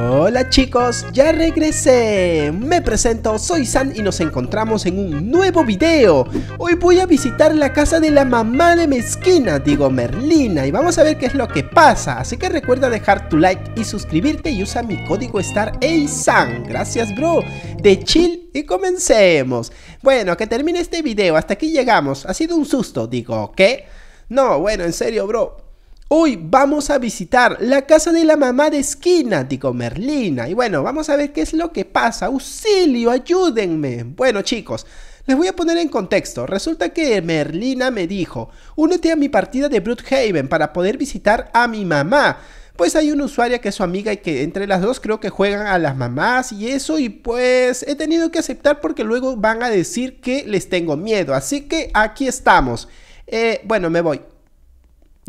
Hola chicos, ya regresé. Me presento, soy San y nos encontramos en un nuevo video. Hoy voy a visitar la casa de la mamá de Mezquina, digo Merlina, y vamos a ver qué es lo que pasa. Así que recuerda dejar tu like y suscribirte y usa mi código STAR San. Gracias bro, de chill y comencemos. Bueno, que termine este video, hasta aquí llegamos. Ha sido un susto, digo, ¿qué? No, bueno, en serio bro. Hoy vamos a visitar la casa de la mamá de esquina, digo Merlina. Y bueno, vamos a ver qué es lo que pasa. Auxilio, ayúdenme. Bueno chicos, les voy a poner en contexto. Resulta que Merlina me dijo, únete a mi partida de Broodhaven para poder visitar a mi mamá. Pues hay una usuaria que es su amiga y que entre las dos creo que juegan a las mamás y eso y pues he tenido que aceptar porque luego van a decir que les tengo miedo. Así que aquí estamos. Eh, bueno, me voy.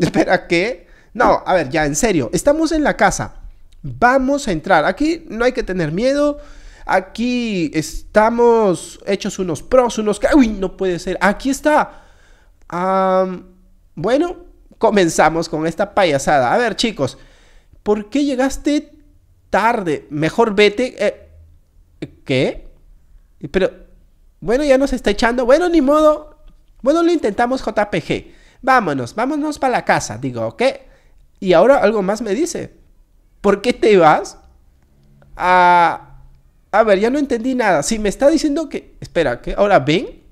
Espera, ¿qué? No, a ver, ya en serio, estamos en la casa. Vamos a entrar. Aquí no hay que tener miedo. Aquí estamos hechos unos pros, unos... Uy, no puede ser. Aquí está. bueno, comenzamos con esta payasada. A ver, chicos, ¿por qué llegaste tarde? Mejor vete. Eh, ¿Qué? Pero, bueno, ya nos está echando. Bueno, ni modo. Bueno, lo intentamos, JPG vámonos, vámonos para la casa. Digo, ¿qué? Y ahora algo más me dice, ¿por qué te vas? A... A ver, ya no entendí nada. Si me está diciendo que... Espera, ¿qué? ¿Ahora ven?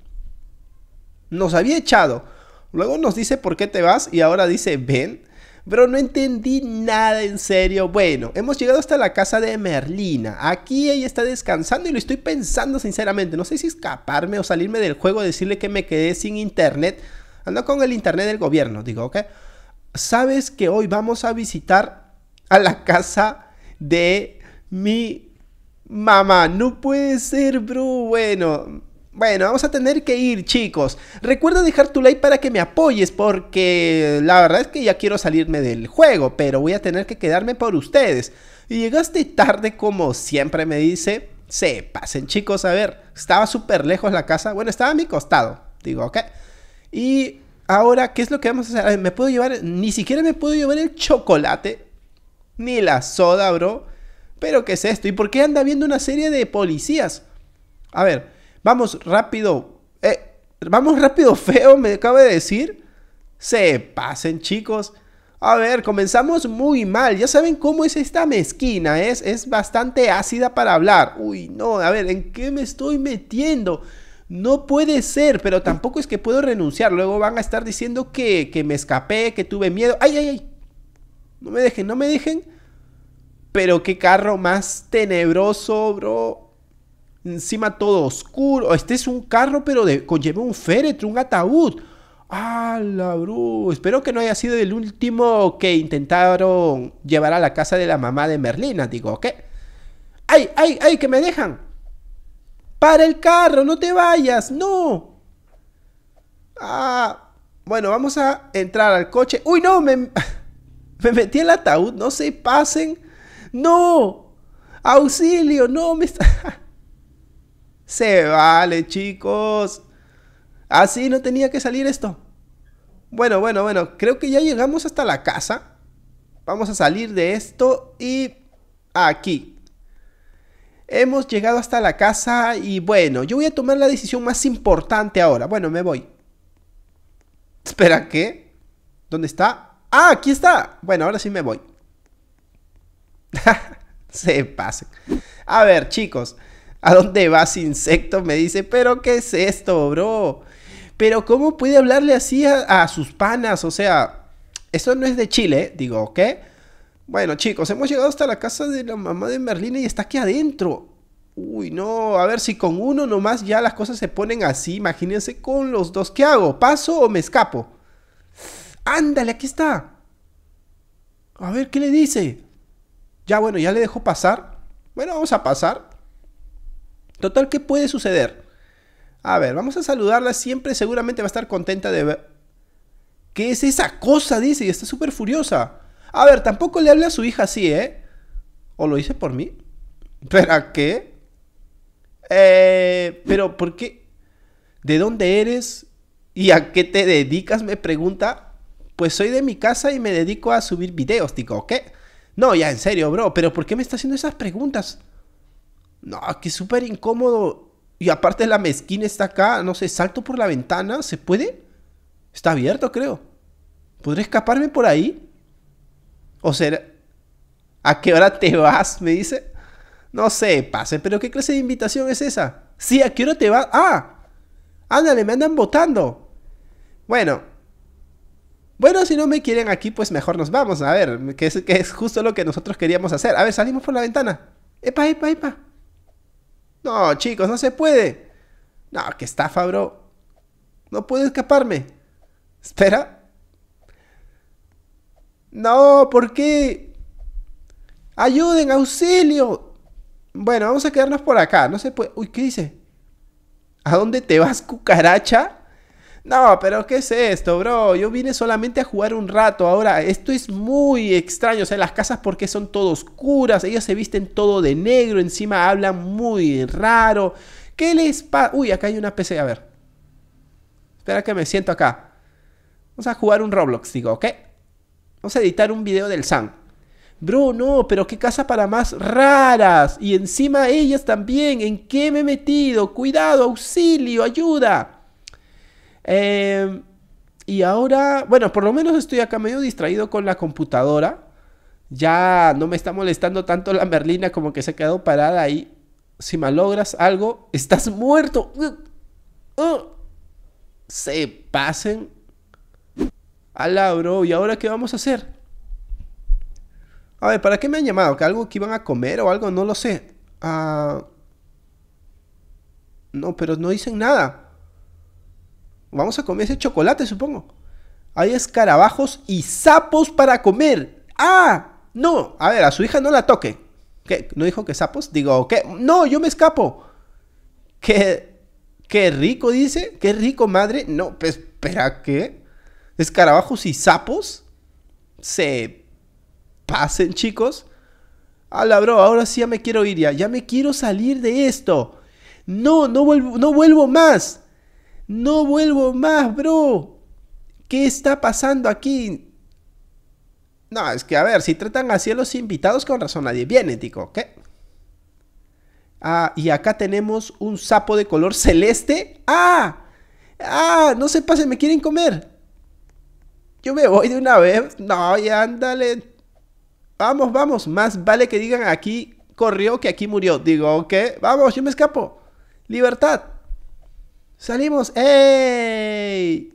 Nos había echado. Luego nos dice por qué te vas y ahora dice ven. Pero no entendí nada en serio. Bueno, hemos llegado hasta la casa de Merlina. Aquí ella está descansando y lo estoy pensando sinceramente. No sé si escaparme o salirme del juego, decirle que me quedé sin internet. Anda con el internet del gobierno, digo, ¿ok? Sabes que hoy vamos a visitar a la casa de mi mamá. No puede ser, bro. Bueno, bueno, vamos a tener que ir, chicos. Recuerda dejar tu like para que me apoyes, porque la verdad es que ya quiero salirme del juego, pero voy a tener que quedarme por ustedes. Y llegaste tarde, como siempre me dice. Se pasen, chicos. A ver, estaba súper lejos la casa. Bueno, estaba a mi costado. Digo, ok. Y ahora, ¿qué es lo que vamos a hacer? A ver, me puedo llevar, ni siquiera me puedo llevar el chocolate, ni la soda, bro. Pero, ¿qué es esto? ¿Y por qué anda viendo una serie de policías? A ver, vamos rápido. Eh, vamos rápido, feo, me acaba de decir. Se pasen, chicos. A ver, comenzamos muy mal. Ya saben cómo es esta mezquina. Es, es bastante ácida para hablar. Uy, no, a ver, ¿en qué me estoy metiendo? No puede ser, pero tampoco es que puedo renunciar. Luego van a estar diciendo que, me escapé, que tuve miedo. ¡Ay, ay, ay! No me dejen, no me dejen. Pero qué carro más tenebroso, bro. Encima todo oscuro. Este es un carro, pero de, un féretro, un ataúd. la bro! Espero que no haya sido el último que intentaron llevar a la casa de la mamá de Merlina. Digo, ¿qué? ¡Ay, ay, ay! ¡Que me dejan! Para el carro, no te vayas, no. Ah, bueno, vamos a entrar al coche. Uy, no, me, me metí en el ataúd, no se pasen. No, auxilio, no, me está... se vale, chicos. Así no tenía que salir esto. Bueno, bueno, bueno, creo que ya llegamos hasta la casa. Vamos a salir de esto y aquí. Hemos llegado hasta la casa y bueno, yo voy a tomar la decisión más importante ahora. Bueno, me voy. Espera, ¿qué? ¿Dónde está? Ah, aquí está. Bueno, ahora sí me voy. Se pasen. A ver, chicos. ¿A dónde vas, insecto? Me dice, pero ¿qué es esto, bro? Pero ¿cómo puede hablarle así a, sus panas? O sea, eso no es de Chile, digo, ¿qué? Bueno, chicos, hemos llegado hasta la casa de la mamá de Merlina y está aquí adentro. Uy, no, a ver si con uno nomás ya las cosas se ponen así. Imagínense con los dos. ¿Qué hago? ¿Paso o me escapo? Ándale, aquí está. A ver, ¿qué le dice? Ya, bueno, ya le dejó pasar. Bueno, vamos a pasar. Total, ¿qué puede suceder? A ver, vamos a saludarla. Siempre seguramente va a estar contenta de ver... ¿Qué es esa cosa? Dice, y está súper furiosa. A ver, tampoco le hable a su hija así, ¿eh? ¿O lo hice por mí? ¿Pero qué? Eh, pero ¿por qué? ¿De dónde eres? ¿Y a qué te dedicas? Me pregunta. Pues soy de mi casa y me dedico a subir videos, digo, ¿qué? No, ya, en serio, bro, pero ¿por qué me está haciendo esas preguntas? No, que súper incómodo. Y aparte la mezquina está acá, no sé, salto por la ventana, ¿se puede? Está abierto, creo. ¿Podré escaparme por ahí? O sea, ¿a qué hora te vas? Me dice. No sé, pase, pero ¿qué clase de invitación es esa? Sí, ¿a qué hora te vas? Ah, ándale, me andan votando. Bueno. Bueno, si no me quieren aquí, pues mejor nos vamos. A ver, que es, que es justo lo que nosotros queríamos hacer. A ver, salimos por la ventana. Epa, epa, epa. No, chicos, no se puede. No, que estafa, bro. No puedo escaparme. Espera, no, ¿por qué? Ayuden, auxilio. Bueno, vamos a quedarnos por acá. No se puede. Uy, ¿qué dice? ¿A dónde te vas, cucaracha? No, pero ¿qué es esto, bro? Yo vine solamente a jugar un rato. Ahora, esto es muy extraño. O sea, las casas porque son todo oscuras. Ellos se visten todo de negro. Encima hablan muy raro. ¿Qué les pasa? Uy, acá hay una PC. A ver. Espera que me siento acá. Vamos a jugar un Roblox, digo, ¿ok? Vamos a editar un video del Sam. Bruno, pero qué casa para más raras. Y encima ellas también. ¿En qué me he metido? Cuidado, auxilio, ayuda. Eh, y ahora, bueno, por lo menos estoy acá medio distraído con la computadora. Ya no me está molestando tanto la Merlina como que se ha quedado parada ahí. Si malogras algo, estás muerto. Uh, uh. Se pasen al bro, ¿y ahora qué vamos a hacer? A ver, ¿para qué me han llamado? ¿Que algo que iban a comer o algo? No lo sé. Ah, no, pero no dicen nada. Vamos a comer ese chocolate, supongo. Hay escarabajos y sapos para comer. ¡Ah! No, a ver, a su hija no la toque. ¿Qué? ¿No dijo que sapos? Digo, ¿qué? No, yo me escapo. ¿Qué? ¿Qué rico dice? ¿Qué rico madre? No, pues, ¿espera qué? escarabajos y sapos se pasen, chicos. Hola, bro, ahora sí ya me quiero ir, ya, ya me quiero salir de esto. No, no vuelvo, no vuelvo más. No vuelvo más, bro. ¿Qué está pasando aquí? No, es que a ver, si tratan así a los invitados, con razón nadie viene, tico, ¿qué? Ah, y acá tenemos un sapo de color celeste. ¡Ah! ¡Ah! No se pasen, me quieren comer. Yo me voy de una vez. No, ya ándale. Vamos, vamos. Más vale que digan aquí corrió que aquí murió. Digo, ¿qué? vamos, yo me escapo. Libertad. Salimos. ¡Ey!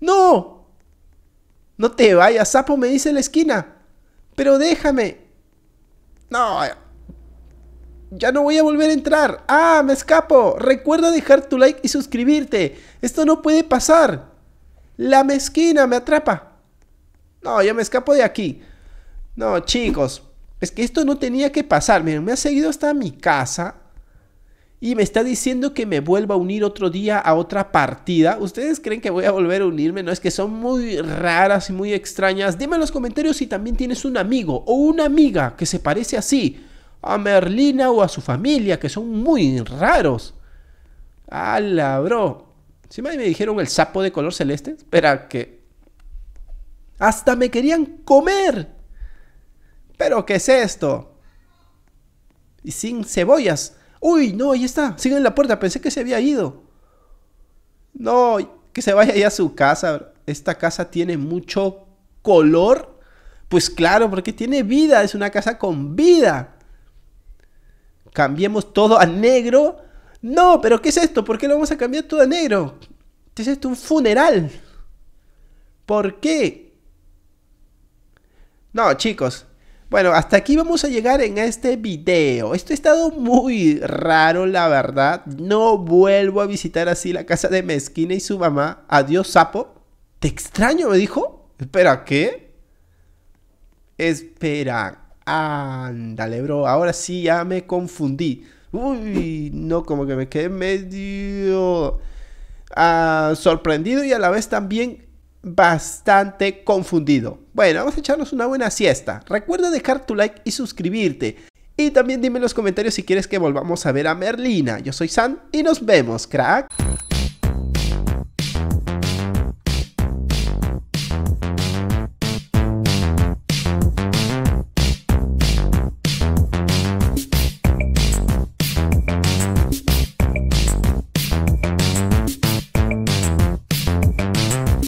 ¡No! No te vayas, sapo, me dice en la esquina. Pero déjame. No. Ya no voy a volver a entrar. ¡Ah, me escapo! Recuerda dejar tu like y suscribirte. Esto no puede pasar. La mezquina me atrapa. No, yo me escapo de aquí. No, chicos, es que esto no tenía que pasar. Miren, me ha seguido hasta mi casa y me está diciendo que me vuelva a unir otro día a otra partida. ¿Ustedes creen que voy a volver a unirme? No, es que son muy raras y muy extrañas. Dime en los comentarios si también tienes un amigo o una amiga que se parece así a Merlina o a su familia, que son muy raros. ¡Hala, bro! Encima me dijeron el sapo de color celeste. Espera, que. ¡Hasta me querían comer! ¿Pero qué es esto? Y sin cebollas. ¡Uy, no! Ahí está. Sigue en la puerta. Pensé que se había ido. No, que se vaya ahí a su casa. Esta casa tiene mucho color. Pues claro, porque tiene vida. Es una casa con vida. Cambiemos todo a negro no, pero ¿qué es esto? ¿Por qué lo vamos a cambiar todo a negro? ¿Qué es esto? Un funeral. ¿Por qué? No, chicos. Bueno, hasta aquí vamos a llegar en este video. Esto ha estado muy raro, la verdad. No vuelvo a visitar así la casa de Mezquina y su mamá. Adiós, sapo. Te extraño, me dijo. Espera, ¿qué? Espera. Ándale, bro. Ahora sí ya me confundí. Uy, no, como que me quedé medio ah, sorprendido y a la vez también bastante confundido. Bueno, vamos a echarnos una buena siesta. Recuerda dejar tu like y suscribirte. Y también dime en los comentarios si quieres que volvamos a ver a Merlina. Yo soy San y nos vemos, crack.